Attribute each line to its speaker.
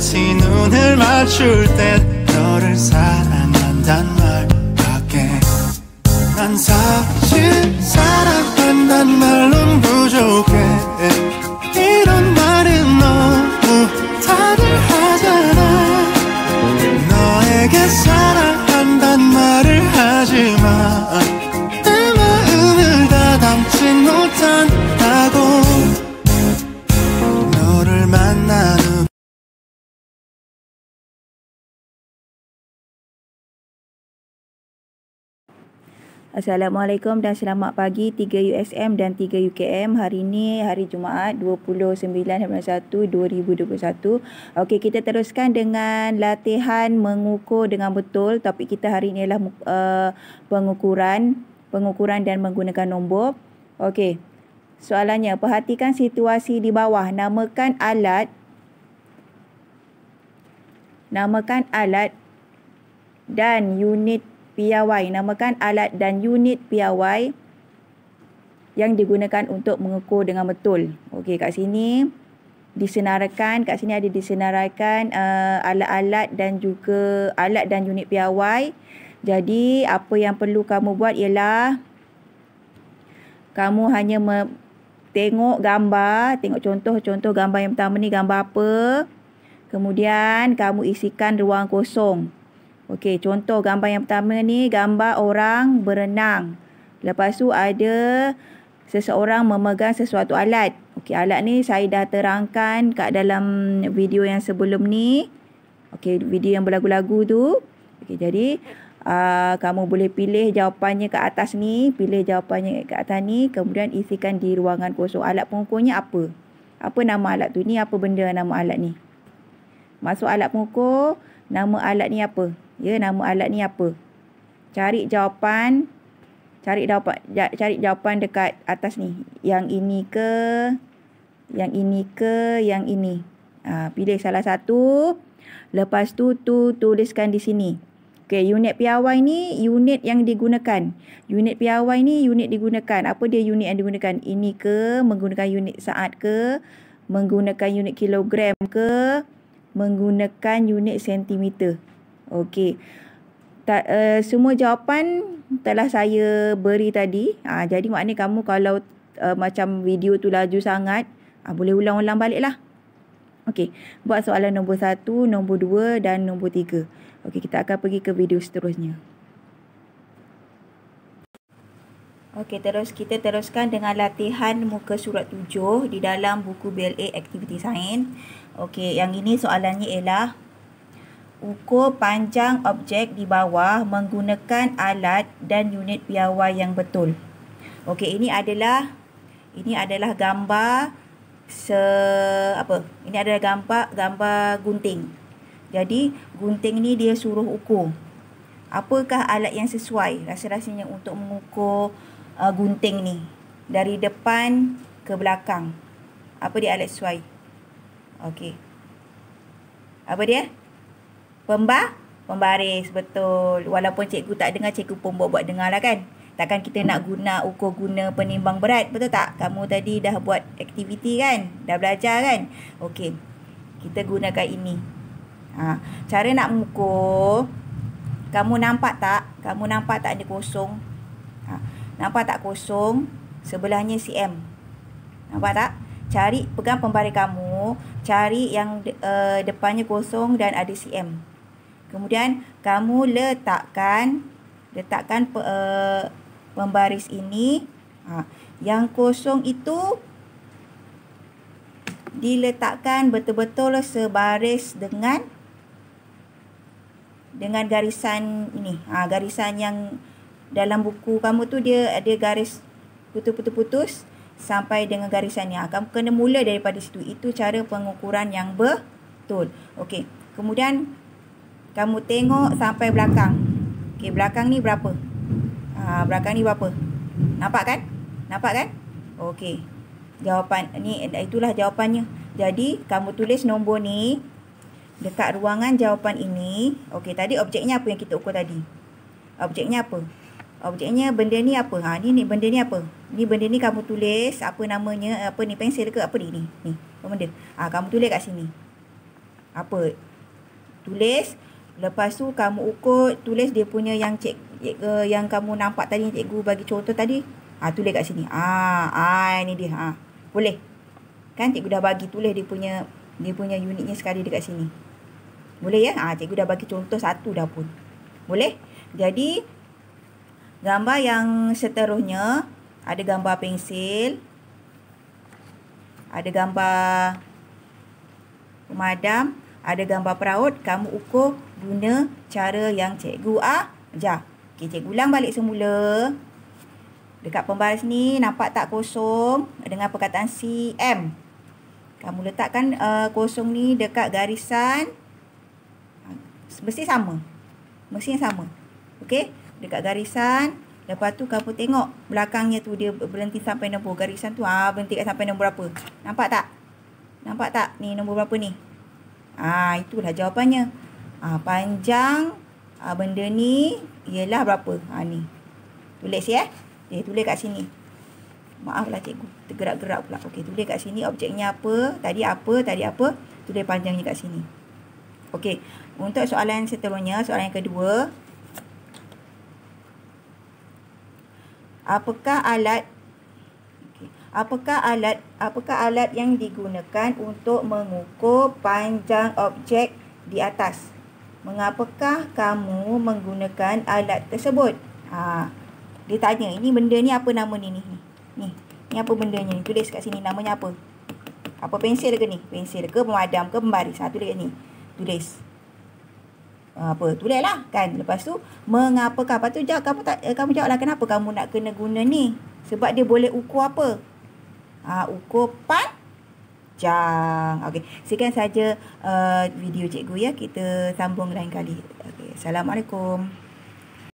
Speaker 1: 같이 눈을 맞출 때 너를 사랑한단 말밖에 난 사실 사 Assalamualaikum dan selamat pagi 3 USM dan 3 UKM. Hari ini hari Jumaat 29.1 2021. Okey, kita teruskan dengan latihan mengukur dengan betul. Tapi kita hari ini adalah uh, pengukuran, pengukuran dan menggunakan nombor. Okey. Soalannya, perhatikan situasi di bawah. Namakan alat namakan alat dan unit piawai namakan alat dan unit piawai yang digunakan untuk mengukur dengan betul. Okey kat sini disenaraikan kat sini ada disenaraikan uh, alat-alat dan juga alat dan unit piawai. Jadi apa yang perlu kamu buat ialah kamu hanya tengok gambar, tengok contoh-contoh gambar yang pertama ni gambar apa. Kemudian kamu isikan ruang kosong. Okey, contoh gambar yang pertama ni gambar orang berenang. Lepas tu ada seseorang memegang sesuatu alat. Okey, alat ni saya dah terangkan kat dalam video yang sebelum ni. Okey, video yang berlagu-lagu tu. Okey, jadi uh, kamu boleh pilih jawapannya ke atas ni, pilih jawapannya ke atas ni, kemudian isikan di ruangan kosong. Alat pengukurnya apa? Apa nama alat tu ni? Apa benda nama alat ni? Masuk alat pengukur, nama alat ni apa? Ya, nama alat ni apa? Cari jawapan. Cari jawapan, cari jawapan dekat atas ni. Yang ini ke? Yang ini ke? Yang ini. Ha, pilih salah satu. Lepas tu, tu tuliskan di sini. Okay, unit piawai ni unit yang digunakan. Unit piawai ni unit digunakan. Apa dia unit yang digunakan? Ini ke? Menggunakan unit saat ke? Menggunakan unit kilogram ke? Menggunakan unit sentimeter. Okey. Ta, uh, semua jawapan telah saya beri tadi. Ha, jadi maknanya kamu kalau uh, macam video tu laju sangat, ha, boleh ulang-ulang baliklah. Okey, buat soalan nombor satu, nombor dua dan nombor tiga. Okey, kita akan pergi ke video seterusnya. Okey, terus kita teruskan dengan latihan muka surat tujuh di dalam buku BLA Activity Science. Okey, yang ini soalannya ialah ukur panjang objek di bawah menggunakan alat dan unit piawai yang betul. Okey, ini adalah ini adalah gambar se apa? Ini adalah gambar gambar gunting. Jadi gunting ni dia suruh ukur. Apakah alat yang sesuai rasa-rasanya untuk mengukur uh, gunting ni dari depan ke belakang? Apa dia alat sesuai? Okey. Apa dia? Pembah Pembaris Betul Walaupun cikgu tak dengar Cikgu pun buat-buat dengar lah kan Takkan kita nak guna ukur guna penimbang berat Betul tak? Kamu tadi dah buat aktiviti kan? Dah belajar kan? Okey Kita gunakan ini ha. Cara nak mengukur Kamu nampak tak? Kamu nampak tak ada kosong? Ha. Nampak tak kosong? Sebelahnya CM Nampak tak? Cari pegang pembaris kamu Cari yang uh, depannya kosong dan ada CM Kemudian kamu letakkan letakkan pe, uh, pembaris ini. Ha, yang kosong itu diletakkan betul-betul sebaris dengan dengan garisan ini. Ha, garisan yang dalam buku kamu tu dia ada garis putus putus sampai dengan garisannya. Ha, kamu kena mula daripada situ. Itu cara pengukuran yang betul. Okey. Kemudian kamu tengok sampai belakang. Okey, belakang ni berapa? Ha, belakang ni berapa? Nampak kan? Nampak kan? Okey. Jawapan ni itulah jawapannya. Jadi, kamu tulis nombor ni dekat ruangan jawapan ini. Okey, tadi objeknya apa yang kita ukur tadi? Objeknya apa? Objeknya benda ni apa? Ha, ni, ni benda ni apa? Ni benda ni kamu tulis apa namanya? Apa ni pensel ke apa ni? Ni. Apa benda? Ha, kamu tulis kat sini. Apa? Tulis Lepas tu kamu ukur tulis dia punya yang cik, cik uh, eh, yang kamu nampak tadi cikgu bagi contoh tadi. Ah tulis kat sini. Ah ah ini dia. Ah boleh. Kan cikgu dah bagi tulis dia punya dia punya unitnya sekali dekat sini. Boleh ya? Ah cikgu dah bagi contoh satu dah pun. Boleh? Jadi gambar yang seterusnya ada gambar pensil ada gambar pemadam ada gambar peraut, kamu ukur guna cara yang cikgu ja. Okey, cikgu ulang balik semula. Dekat pembaris ni, nampak tak kosong dengan perkataan CM? Kamu letakkan uh, kosong ni dekat garisan. Mesti sama. Mesti sama. Okey, dekat garisan. Lepas tu kamu tengok belakangnya tu dia berhenti sampai nombor. Garisan tu ah berhenti sampai nombor berapa. Nampak tak? Nampak tak ni nombor berapa ni? Ah ha, itulah jawapannya. ha, panjang ha, benda ni ialah berapa? Ha ni. Tulis ya. Eh? eh tulis kat sini. Maaflah cikgu, tergerak-gerak pula. Okey, tulis kat sini objeknya apa? Tadi apa? Tadi apa? Tulis panjangnya kat sini. Okey. Untuk soalan seterusnya, soalan yang kedua. Apakah alat Apakah alat apakah alat yang digunakan untuk mengukur panjang objek di atas? Mengapakah kamu menggunakan alat tersebut? Ha, dia tanya, ini benda ni apa nama ni? Ni, ni, ni, apa benda ni? Tulis kat sini namanya apa? Apa pensil ke ni? Pensil ke pemadam ke pembaris? satu ha, tulis ni. Tulis. Ha, apa? Tulis lah kan. Lepas tu, mengapakah? Lepas tu, jawab, kamu, tak, eh, kamu jawab lah kenapa kamu nak kena guna ni? Sebab dia boleh ukur apa? ha, ukur panjang. Okey, sekian saja uh, video cikgu ya. Kita sambung lain kali. Okay. Assalamualaikum.